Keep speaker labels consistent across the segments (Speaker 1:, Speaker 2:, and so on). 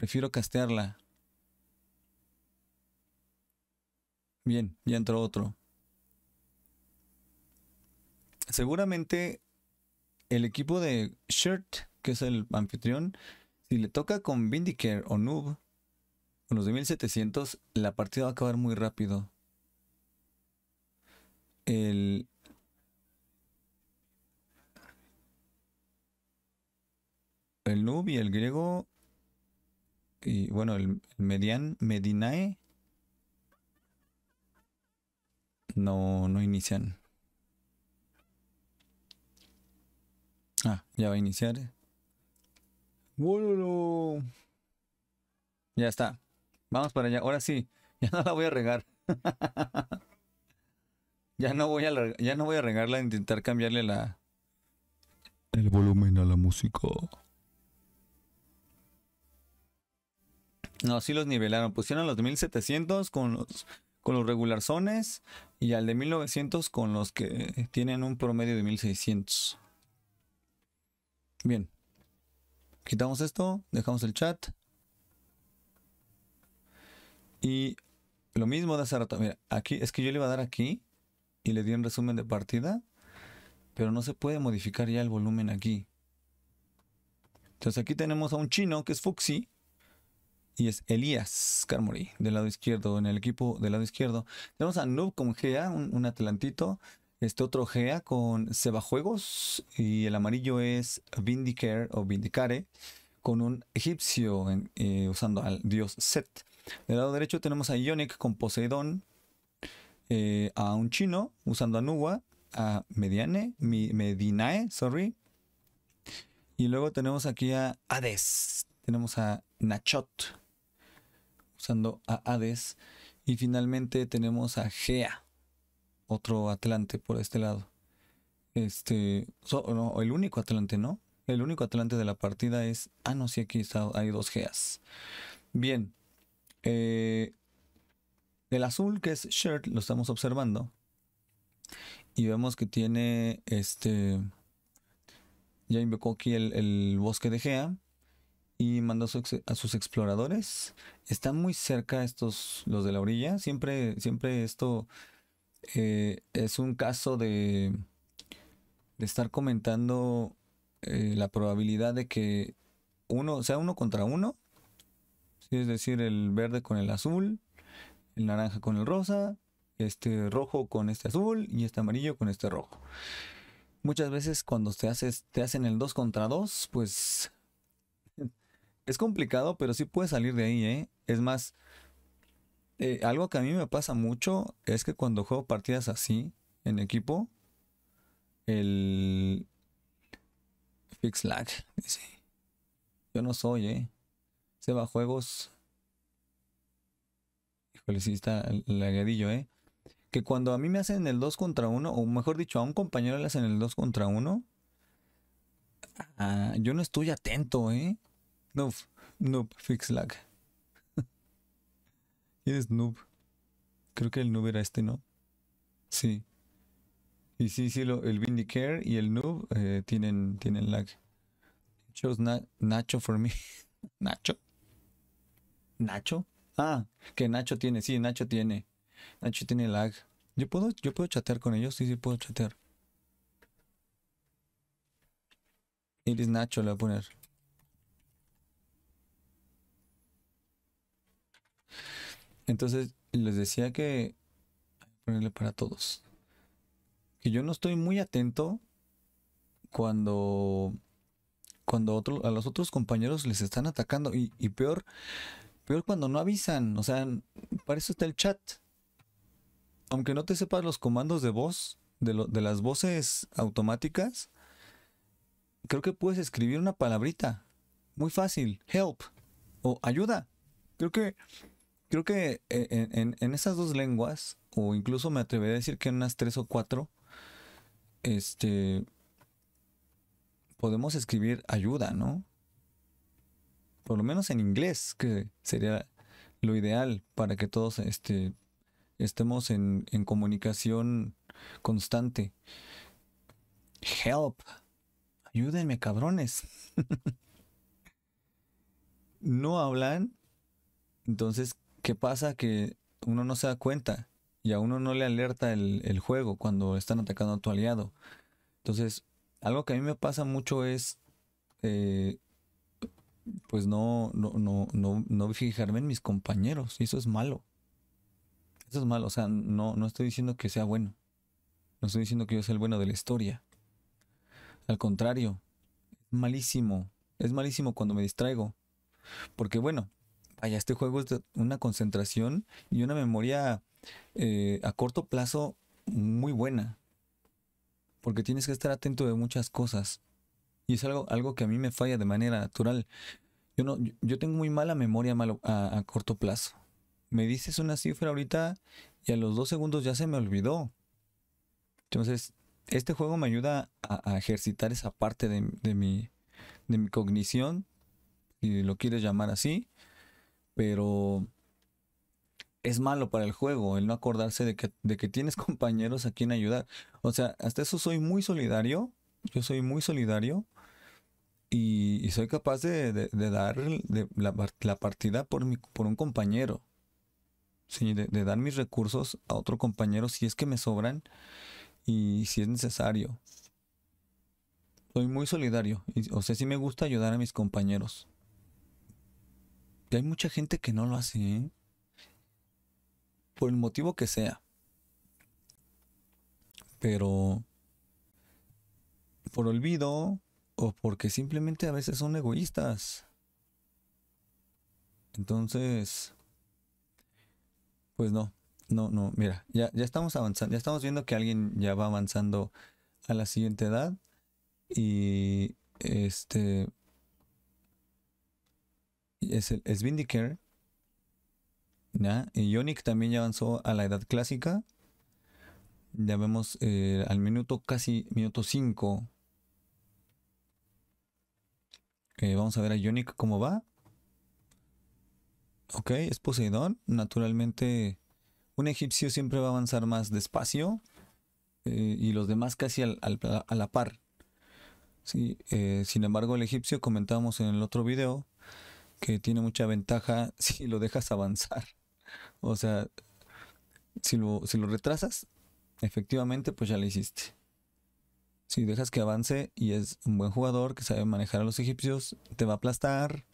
Speaker 1: Prefiero castearla. Bien, ya entró otro. Seguramente el equipo de Shirt, que es el anfitrión, si le toca con Vindicare o Noob, con los de 1700, la partida va a acabar muy rápido. El... El Noob y el griego y bueno, el, Median Medinae no, no inician. Ah, ya va a iniciar. Ya está. Vamos para allá. Ahora sí, ya no la voy a regar. ya no voy a ya no voy a regarla intentar cambiarle la el volumen a la música. No, así los nivelaron. Pusieron los de 1700 con los, con los regularzones y al de 1900 con los que tienen un promedio de 1600. Bien. Quitamos esto, dejamos el chat. Y lo mismo de hace rato. Mira, aquí es que yo le iba a dar aquí y le di un resumen de partida, pero no se puede modificar ya el volumen aquí. Entonces aquí tenemos a un chino que es Fuxi, y es Elías Carmory del lado izquierdo. En el equipo del lado izquierdo tenemos a Nub con Gea, un, atlantito. Este otro Gea con Seba Juegos. y el amarillo es Vindicare o Vindicare con un egipcio eh, usando al dios Set. Del lado derecho tenemos a Ionic con Poseidón, eh, a un chino usando a Nuwa, a Mediane, Medinae, sorry. Y luego tenemos aquí a Hades, tenemos a Nachot usando a Hades. Y finalmente tenemos a Gea, otro Atlante por este lado. Este, el único Atlante, ¿no? El único Atlante de la partida es. Ah, no, sí, aquí hay dos Geas. Bien. Eh, el azul, que es Shirt, lo estamos observando. Y vemos que tiene este. Ya invocó aquí el bosque de Gea y mandó a sus exploradores. Están muy cerca estos, los de la orilla. Siempre, siempre esto eh, es un caso de, de estar comentando eh, la probabilidad de que uno sea uno contra uno. Es decir, el verde con el azul, el naranja con el rosa, este rojo con este azul y este amarillo con este rojo. Muchas veces cuando te te hacen el 2 contra 2, pues es complicado, pero sí puede salir de ahí, ¿eh? Es más, eh, algo que a mí me pasa mucho es que cuando juego partidas así, en equipo, el... Fix lag, Yo no soy, ¿eh? Se va juegos... Híjole, sí está lagadillo, ¿eh? que cuando a mí me hacen el 2 contra 1, o mejor dicho, a un compañero le hacen el 2 contra 1, ah, yo no estoy atento, ¿eh? Noob, noob, fix lag. es noob? Creo que el noob era este, ¿no? Sí. Y sí, sí, lo, el Vindicare y el noob eh, tienen, tienen lag. Shows Nacho for me. ¿Nacho? ¿Nacho? Ah, que Nacho tiene, sí, Nacho tiene. Nacho tiene lag. ¿Yo puedo, yo puedo chatear con ellos? Sí, sí, puedo chatear. Iris Nacho le voy a poner. Entonces les decía que ponerle para todos. Que yo no estoy muy atento cuando cuando a los otros compañeros les están atacando y, peor peor cuando no avisan, o sea, para eso está el chat. Aunque no te sepas los comandos de voz de, de las voces automáticas, creo que puedes escribir una palabrita muy fácil, help o ayuda. Creo que creo que en, esas dos lenguas, o incluso me atrevería a decir que en unas tres o cuatro, este, podemos escribir ayuda, ¿no? Por lo menos en inglés, que sería lo ideal para que todos este, estemos en, en comunicación constante. Help. Ayúdenme, cabrones. no hablan. Entonces, ¿qué pasa? Que uno no se da cuenta y a uno no le alerta el, juego cuando están atacando a tu aliado. Entonces, algo que a mí me pasa mucho es, eh, pues no, no, no, fijarme en mis compañeros. Y eso es malo. Eso es malo. O sea, no, no estoy diciendo que sea bueno. No estoy diciendo que yo sea el bueno de la historia. Al contrario, es malísimo. Es malísimo cuando me distraigo. Porque bueno, este juego es una concentración y una memoria eh, a corto plazo muy buena. Porque tienes que estar atento de muchas cosas. Y es algo, algo que a mí me falla de manera natural. Yo, no, yo tengo muy mala memoria a, corto plazo. Me dices una cifra ahorita y a los dos segundos ya se me olvidó. Entonces, este juego me ayuda a, ejercitar esa parte de, de, mi, de mi cognición, Y lo quieres llamar así, pero es malo para el juego el no acordarse de que, de que tienes compañeros a quien ayudar. O sea, hasta eso soy muy solidario, yo soy muy solidario y, soy capaz de, dar la, partida por, mi, por un compañero. de dar mis recursos a otro compañero si es que me sobran y si es necesario soy muy solidario. o sea, sí me gusta ayudar a mis compañeros. Y hay mucha gente que no lo hace, ¿eh? por el motivo que sea. Pero por olvido o porque simplemente a veces son egoístas. Entonces, pues no, no, no, mira, ya, ya estamos avanzando, ya estamos viendo que alguien ya va avanzando a la siguiente edad y este, es el Svindiker. Y Ionic también ya avanzó a la edad clásica. Ya vemos eh, al minuto casi minuto 5. vamos a ver a Yonic cómo va. Ok, es Poseidón. Naturalmente, un egipcio siempre va a avanzar más despacio. Eh, y los demás casi a la par. Sí, eh, sin embargo, el egipcio, comentábamos en el otro video, que tiene mucha ventaja si lo dejas avanzar. O sea, si lo, si lo retrasas, efectivamente, pues ya lo hiciste. Si dejas que avance y es un buen jugador que sabe manejar a los egipcios, te va a aplastar.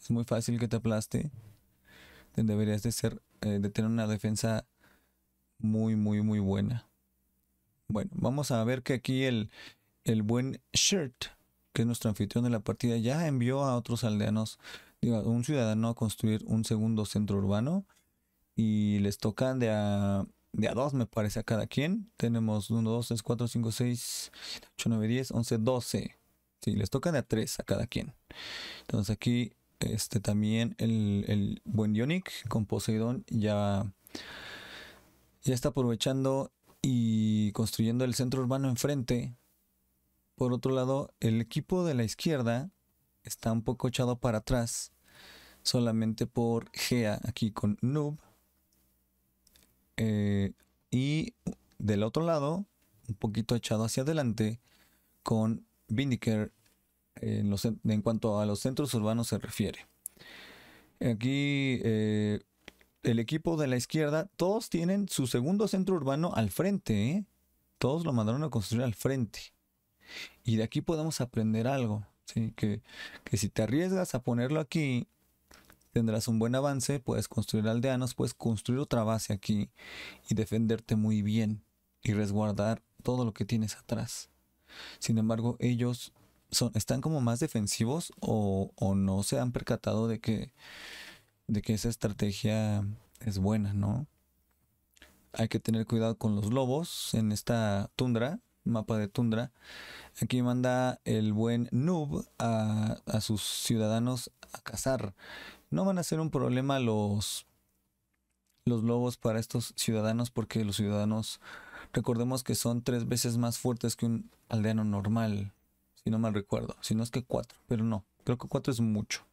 Speaker 1: Es muy fácil que te aplaste. Deberías de ser, eh, de tener una defensa muy, muy, muy buena. Bueno, vamos a ver que aquí el, el buen Shirt, que es nuestro anfitrión de la partida, ya envió a otros aldeanos un ciudadano a construir un segundo centro urbano y les tocan de a, de a dos, me parece, a cada quien. Tenemos 1, 2, 3, 4, 5, 6, 8, 9, 10, 11, 12. Sí, les tocan de a tres a cada quien. Entonces aquí este también el, el buen Ionic con Poseidón ya, ya está aprovechando y construyendo el centro urbano enfrente. Por otro lado, el equipo de la izquierda está un poco echado para atrás solamente por Gea aquí con Noob. Eh, y del otro lado, un poquito echado hacia adelante con Vindicare en, cuanto a los centros urbanos se refiere. Aquí eh, el equipo de la izquierda, todos tienen su segundo centro urbano al frente. ¿eh? Todos lo mandaron a construir al frente. Y de aquí podemos aprender algo. Que, si te arriesgas a ponerlo aquí, tendrás un buen avance, puedes construir aldeanos, puedes construir otra base aquí y defenderte muy bien y resguardar todo lo que tienes atrás. Sin embargo, ellos son, están como más defensivos o, no se han percatado de que, de que esa estrategia es buena, ¿no? Hay que tener cuidado con los lobos en esta tundra mapa de tundra. Aquí manda el buen noob a, sus ciudadanos a cazar. No van a ser un problema los, los lobos para estos ciudadanos porque los ciudadanos, recordemos que son tres veces más fuertes que un aldeano normal, si no mal recuerdo. Si no es que cuatro, pero no, creo que cuatro es mucho.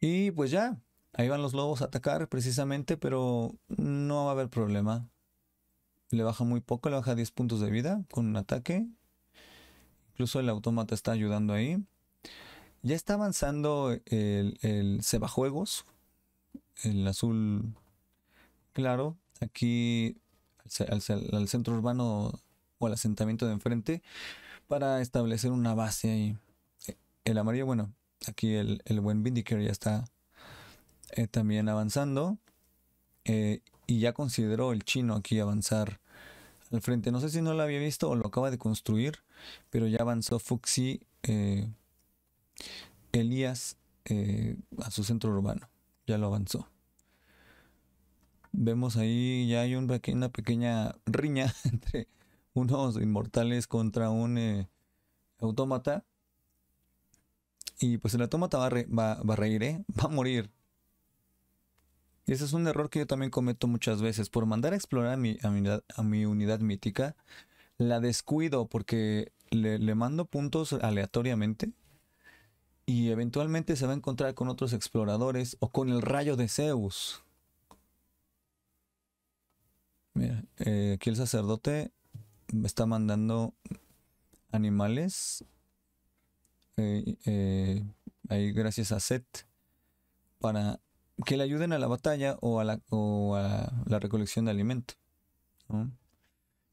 Speaker 1: Y pues ya, ahí van los lobos a atacar precisamente, pero no va a haber problema. Le baja muy poco, le baja 10 puntos de vida con un ataque. Incluso el automata está ayudando ahí. Ya está avanzando el, el Cebajuegos. El azul claro. Aquí al, centro urbano o al asentamiento de enfrente. Para establecer una base ahí. El amarillo, bueno, aquí el, buen Vindicator ya está eh, también avanzando. Eh, y ya consideró el chino aquí avanzar al frente. No sé si no lo había visto o lo acaba de construir, pero ya avanzó Fuxi eh, Elías eh, a su centro urbano. Ya lo avanzó. Vemos ahí, ya hay una pequeña riña entre unos inmortales contra un eh, autómata. Y pues el autómata va a reír, va a morir. Y Ese es un error que yo también cometo muchas veces. Por mandar a explorar a mi, a unidad mítica, la descuido porque le, mando puntos aleatoriamente y eventualmente se va a encontrar con otros exploradores o con el rayo de Zeus. Mira, eh, aquí el sacerdote me está mandando animales. Eh, eh, ahí gracias a Set para que le ayuden a la batalla o a la, la recolección de alimento.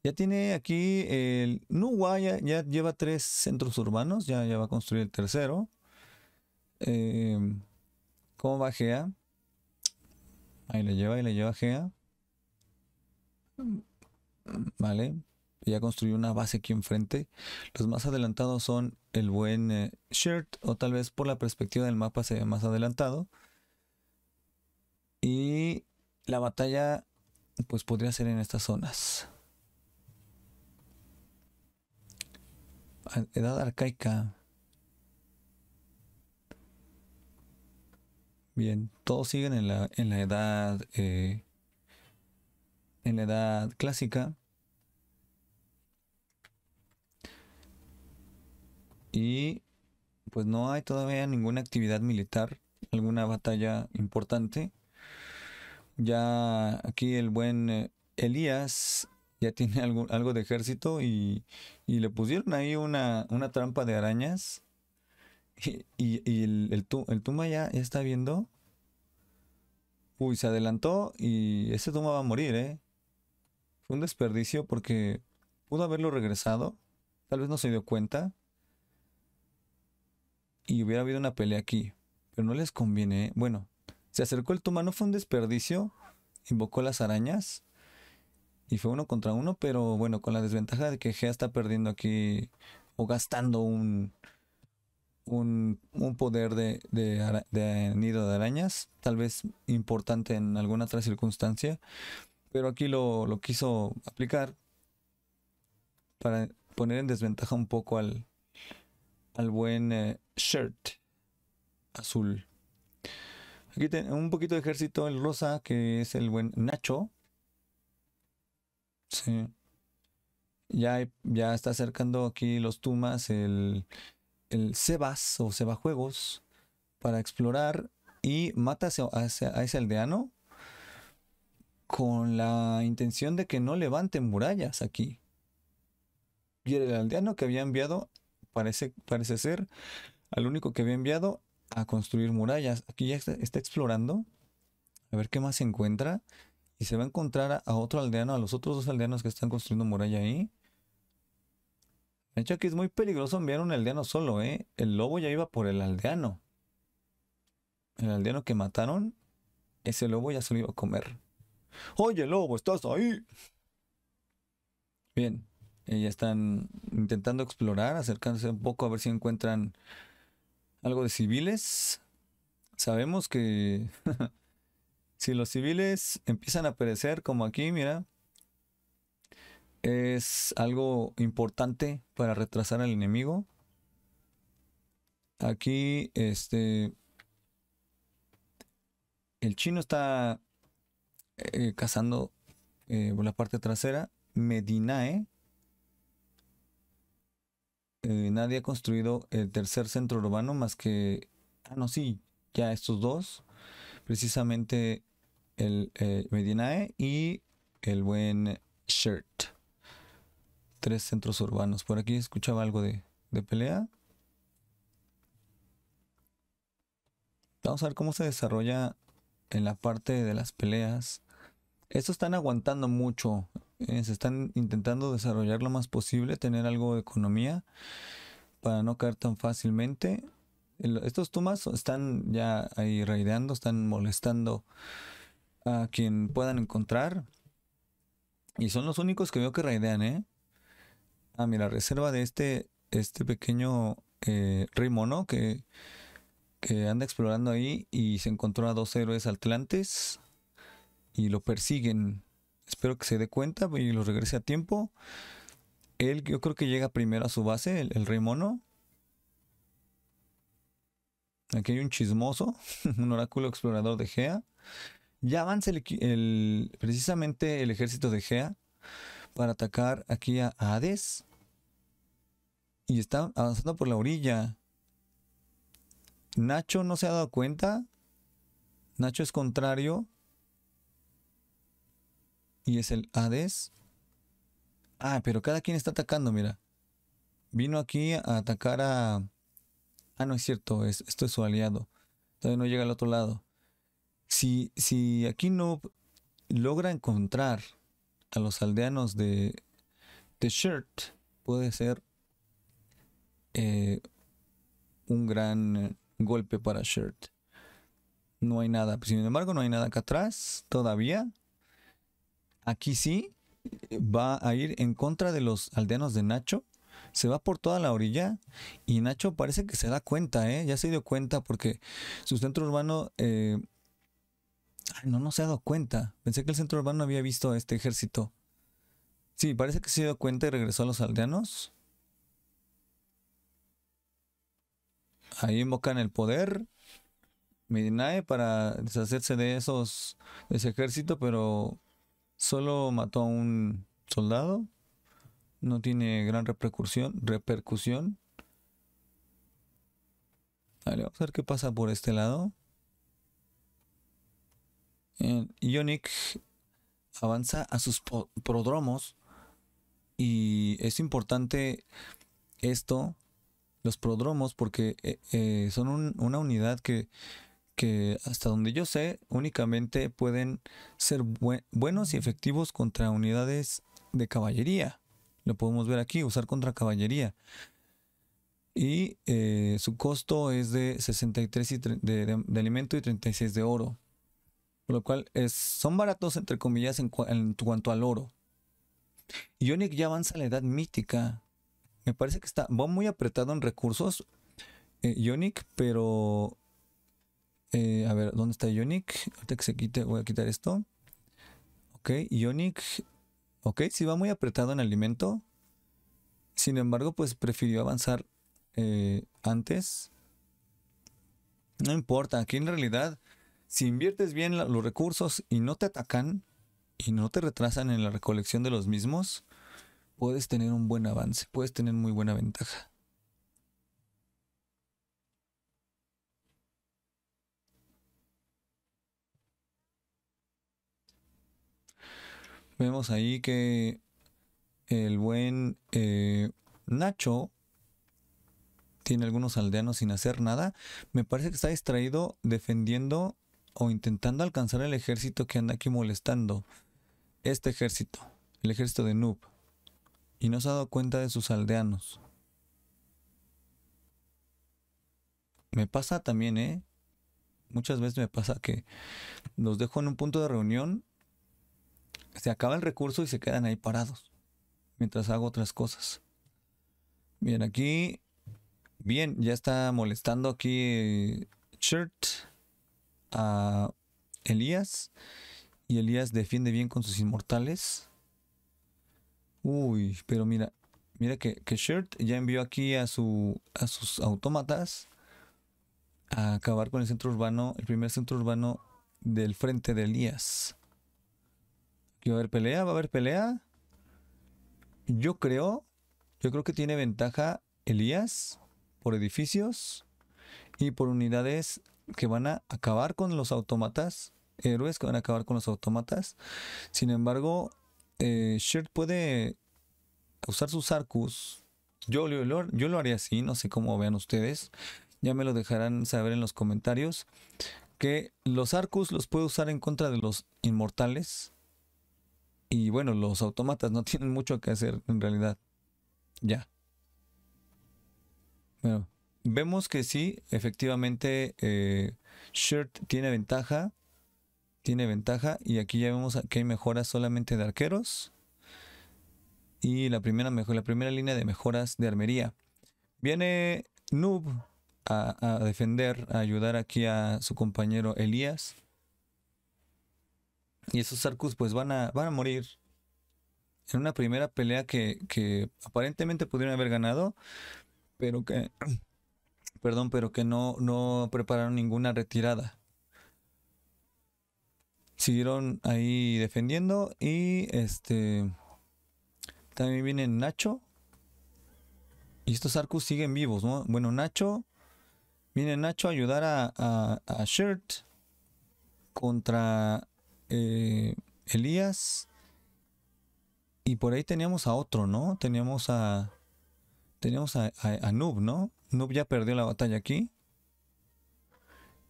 Speaker 1: Ya tiene aquí el Nuwa, ya, lleva tres centros urbanos, ya, ya va a construir el tercero. Em, ¿Cómo va Gea? Ahí le lleva, ahí le lleva Gea. Vale, ya construyó una base aquí enfrente. Los más adelantados son el buen eh, Shirt, o tal vez por la perspectiva del mapa se ve más adelantado. Y la batalla, pues podría ser en estas zonas. Edad arcaica. Bien, todos siguen en la, en la edad. Eh, en la edad clásica. Y pues no hay todavía ninguna actividad militar, alguna batalla importante. Ya aquí el buen eh, Elías ya tiene algo, de ejército y, y, le pusieron ahí una, una trampa de arañas. Y, el, Tuma ya, está viendo. Uy, se adelantó y ese Tuma va a morir, ¿eh? Fue un desperdicio porque pudo haberlo regresado. Tal vez no se dio cuenta. Y hubiera habido una pelea aquí. Pero no les conviene, ¿eh? Bueno, se acercó el Tumano, fue un desperdicio, invocó las arañas y fue uno contra uno, pero bueno, con la desventaja de que Gea está perdiendo aquí o gastando un, un, poder de, nido de arañas, tal vez importante en alguna otra circunstancia, pero aquí lo, quiso aplicar para poner en desventaja un poco al, al buen eh, shirt azul. Aquí un poquito de ejército, el rosa, que es el buen Nacho. Sí. Ya, ya está acercando aquí los Tumas, el, Sebas o Seba Juegos, para explorar y mata a ese, aldeano con la intención de que no levanten murallas aquí. Y el aldeano que había enviado parece, parece ser al único que había enviado a construir murallas. Aquí ya está, explorando. A ver qué más se encuentra. Y se va a encontrar a, otro aldeano, a los otros dos aldeanos que están construyendo muralla ahí. De hecho, aquí es muy peligroso enviar un aldeano solo, ¿eh? El lobo ya iba por el aldeano. El aldeano que mataron, ese lobo ya se lo iba a comer. Oye, lobo, estás ahí. Bien, ya están intentando explorar, acercándose un poco a ver si encuentran algo de civiles. Sabemos que si los civiles empiezan a perecer como aquí, mira, es algo importante para retrasar al enemigo. Aquí, este, el chino está eh, cazando eh, por la parte trasera. Medinae. Eh, nadie ha construido el tercer centro urbano más que, ah, no, sí, ya estos dos, precisamente el eh, Medinae y el buen Shirt. Tres centros urbanos. Por aquí escuchaba algo de, de pelea. Vamos a ver cómo se desarrolla en la parte de las peleas. Estos están aguantando mucho eh, se están intentando desarrollar lo más posible, tener algo de economía para no caer tan fácilmente. estos tumas están ya ahí raideando, están molestando a quien puedan encontrar. Y son los únicos que veo que raidean, ¿eh? Ah, mira, reserva de este, este pequeño eh, ¿no? que, que anda explorando ahí y se encontró a dos héroes atlantes y lo persiguen. Espero que se dé cuenta y lo regrese a tiempo. Él yo creo que llega primero a su base, el, rey mono. Aquí hay un chismoso, un oráculo explorador de Gea. Ya avanza precisamente el ejército de Gea para atacar aquí a Hades. Y está avanzando por la orilla. Nacho no se ha dado cuenta. Nacho es contrario y es el Hades. Ah, pero cada quien está atacando, mira. Vino aquí a atacar a... Ah, no es cierto, es, esto es su aliado. Todavía no llega al otro lado. Si, si aquí no logra encontrar a los aldeanos de, Shirt, puede ser eh, un gran golpe para Shirt. No hay nada. Sin embargo, no hay nada acá atrás todavía aquí sí va a ir en contra de los aldeanos de Nacho. Se va por toda la orilla y Nacho parece que se da cuenta, ¿eh? ya se dio cuenta porque su centro urbano... Eh, no, no se ha dado cuenta. Pensé que el centro urbano había visto a este ejército. Sí, parece que se dio cuenta y regresó a los aldeanos. Ahí invocan el poder. Medinae para deshacerse de esos. de ese ejército, pero solo mató a un soldado, no tiene gran repercusión. repercusión. Vale, vamos a ver qué pasa por este lado. En avanza a sus prodromos y es importante esto, los prodromos, porque eh, eh, son una unidad que que hasta donde yo sé únicamente pueden ser buenos y efectivos contra unidades de caballería. Lo podemos ver aquí, usar contra caballería. Y eh, su costo es de 63 de, alimento y 36 de oro. Por lo cual es, son baratos entre comillas en, cuanto al oro. Yonic ya avanza a la edad mítica. Me parece que está, va muy apretado en recursos, Yonic eh, pero eh, a ver, ¿dónde está Ionic? Ahorita que se quite, voy a quitar esto. Ok, Ionic. Ok, si va muy apretado en alimento. Sin embargo, pues prefirió avanzar eh, antes. No importa, aquí en realidad, si inviertes bien los recursos y no te atacan y no te retrasan en la recolección de los mismos, puedes tener un buen avance, puedes tener muy buena ventaja. Vemos ahí que el buen eh, Nacho tiene algunos aldeanos sin hacer nada. Me parece que está distraído defendiendo o intentando alcanzar el ejército que anda aquí molestando. Este ejército, el ejército de Noob. Y no se ha dado cuenta de sus aldeanos. Me pasa también, ¿eh? Muchas veces me pasa que los dejo en un punto de reunión se acaba el recurso y se quedan ahí parados mientras hago otras cosas. Bien, aquí. Bien, ya está molestando aquí Shirt eh, a Elías. Y Elías defiende bien con sus inmortales. Uy, pero mira. Mira que, Shirt ya envió aquí a, su, a sus autómatas a acabar con el centro urbano, el primer centro urbano del frente de Elías. ¿Que va a haber pelea? ¿Va a haber pelea? Yo creo, yo creo que tiene ventaja Elías por edificios y por unidades que van a acabar con los autómatas. héroes que van a acabar con los autómatas. Sin embargo, eh, Shirt puede usar sus Arcus. Yo, yo lo haría así, no sé cómo vean ustedes. Ya me lo dejarán saber en los comentarios. Que los arcos los puede usar en contra de los inmortales y bueno, los automatas no tienen mucho que hacer en realidad. Ya. Bueno, vemos que sí, efectivamente, eh, Shirt tiene ventaja. Tiene ventaja. Y aquí ya vemos que hay mejoras solamente de arqueros. Y la primera, la primera línea de mejoras de armería. Viene Noob a, a defender, a ayudar aquí a su compañero Elías. Y esos arcos pues van a, van a morir. En una primera pelea que, que aparentemente pudieron haber ganado, pero que... Perdón, pero que no, no prepararon ninguna retirada. Siguieron ahí defendiendo y este... También viene Nacho. Y estos arcos siguen vivos, ¿no? Bueno, Nacho... Viene Nacho a ayudar a, a Shirt contra eh, Elías. Y por ahí teníamos a otro, ¿no? Teníamos a. Teníamos a, ¿no? Noob ya perdió la batalla aquí.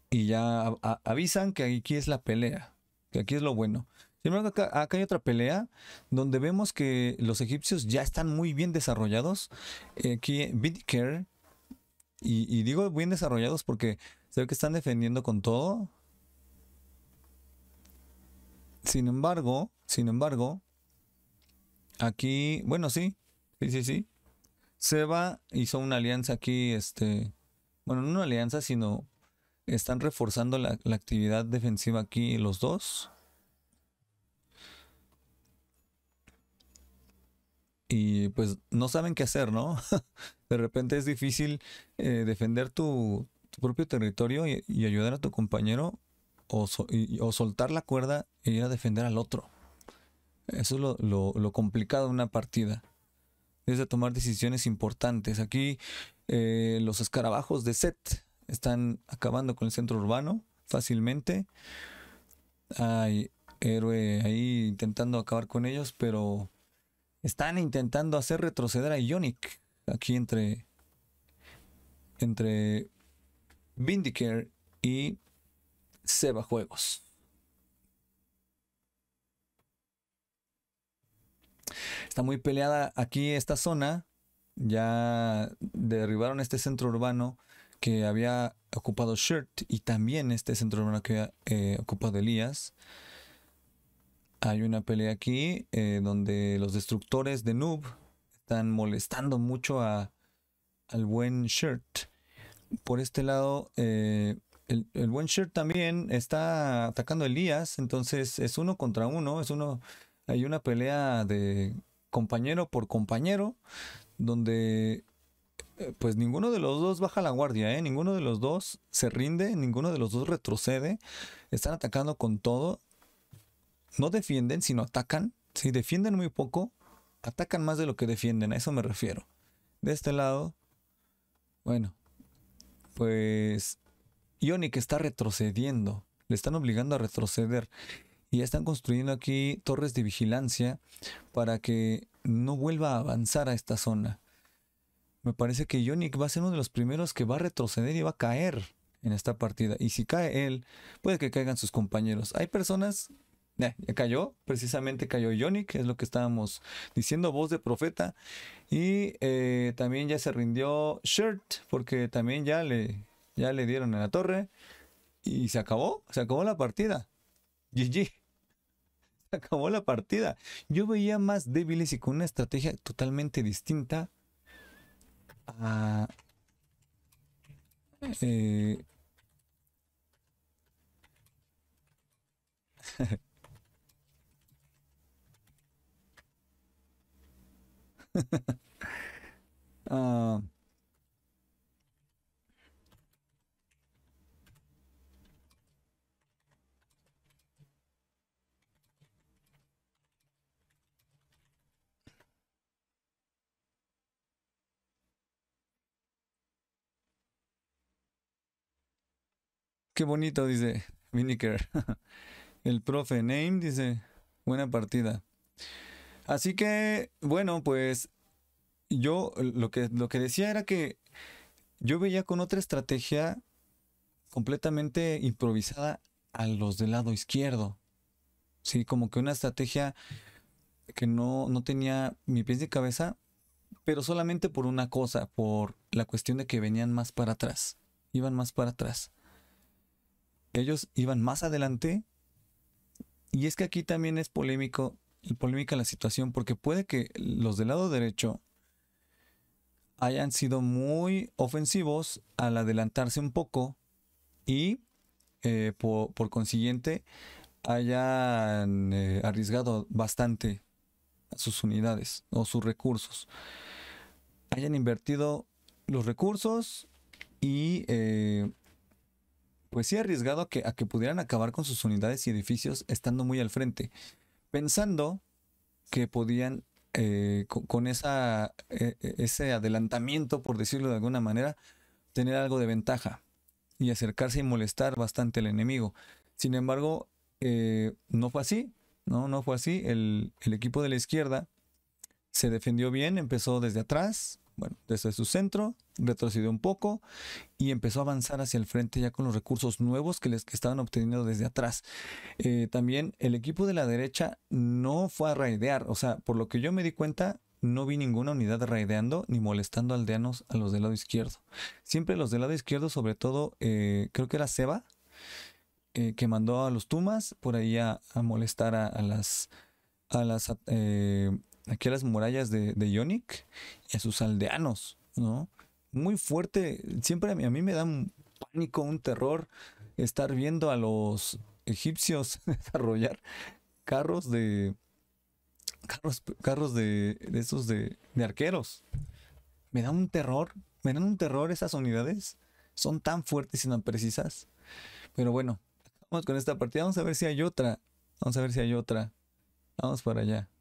Speaker 1: Y ya avisan que aquí es la pelea. Que aquí es lo bueno. Sin embargo, acá, hay otra pelea donde vemos que los egipcios ya están muy bien desarrollados. Aquí, Bidker. Y, y digo bien desarrollados porque se ve que están defendiendo con todo. Sin embargo, sin embargo, aquí, bueno, sí, sí, sí, sí. Seba hizo una alianza aquí, este, bueno, no una alianza, sino están reforzando la, actividad defensiva aquí los dos. y pues no saben qué hacer, ¿no? De repente es difícil eh, defender tu, propio territorio y, ayudar a tu compañero o, soltar la cuerda e ir a defender al otro. Eso es lo, complicado de una partida. Es de tomar decisiones importantes. Aquí eh, los escarabajos de Set están acabando con el centro urbano fácilmente. Hay héroe ahí intentando acabar con ellos, pero están intentando hacer retroceder a Ionic aquí entre entre Vindicare y Seba Juegos. Está muy peleada aquí esta zona. Ya derribaron este centro urbano que había ocupado Shirt y también este centro urbano que había eh, ocupado Elías. Hay una pelea aquí eh, donde los destructores de Noob están molestando mucho al buen Shirt. Por este lado, eh, el, buen Shirt también está atacando a Elías, entonces es uno contra uno, es uno, hay una pelea de compañero por compañero, donde eh, pues ninguno de los dos baja la guardia, ¿eh? ninguno de los dos se rinde, ninguno de los dos retrocede, están atacando con todo, no defienden, sino atacan, si defienden muy poco, atacan más de lo que defienden, a eso me refiero. De este lado, bueno, pues Ionic está retrocediendo, le están obligando a retroceder y ya están construyendo aquí torres de vigilancia para que no vuelva a avanzar a esta zona. Me parece que Ionic va a ser uno de los primeros que va a retroceder y va a caer en esta partida. Y si cae él, puede que caigan sus compañeros. Hay personas... ya cayó, precisamente cayó Ionic, es lo que estábamos diciendo, voz de profeta. Y eh, también ya se rindió Shirt, porque también ya le, ya le dieron en la torre y se acabó, se acabó la partida. GG. Se acabó la partida. Yo veía más débiles y con una estrategia totalmente distinta a... Eh, Qué bonito, dice Viniker. El profe Name dice, buena partida. Así que, bueno, pues yo lo que, lo que decía era que yo veía con otra estrategia completamente improvisada a los del lado izquierdo. Sí, como que una estrategia que no, no tenía mi pies de cabeza, pero solamente por una cosa, por la cuestión de que venían más para atrás, iban más para atrás ellos iban más adelante. Y es que aquí también es polémico, polémica la situación, porque puede que los del lado derecho hayan sido muy ofensivos al adelantarse un poco y eh, por, consiguiente hayan eh, arriesgado bastante sus unidades o sus recursos. Hayan invertido los recursos y eh, pues sí arriesgado a que, pudieran acabar con sus unidades y edificios estando muy al frente, pensando que podían eh, con, esa, eh, eh, ese adelantamiento, por decirlo de alguna manera, tener algo de ventaja y acercarse y molestar bastante al enemigo. Sin embargo, no fue así, no, no fue así. El, el, equipo de la izquierda se defendió bien, empezó desde atrás, bueno, desde su centro retrocedió un poco y empezó a avanzar hacia el frente ya con los recursos nuevos que les que estaban obteniendo desde atrás. Eh, también el equipo de la derecha no fue a raidear, o sea, por lo que yo me di cuenta, no vi ninguna unidad raideando ni molestando aldeanos a los del lado izquierdo. Siempre los del lado izquierdo, sobre todo, eh, creo que era Seba, eh, que mandó a los Tumas por ahí a, molestar A las aquí a las murallas de, de Ionic y a sus aldeanos, ¿no? Muy fuerte, siempre a mí, me da un pánico, un terror estar viendo a los egipcios desarrollar carros de, carros, de, de esos de, de, arqueros. Me da un terror, me dan un terror esas unidades. Son tan fuertes y tan precisas. Pero bueno, vamos con esta partida. Vamos a ver si hay otra. Vamos a ver si hay otra. Vamos para allá.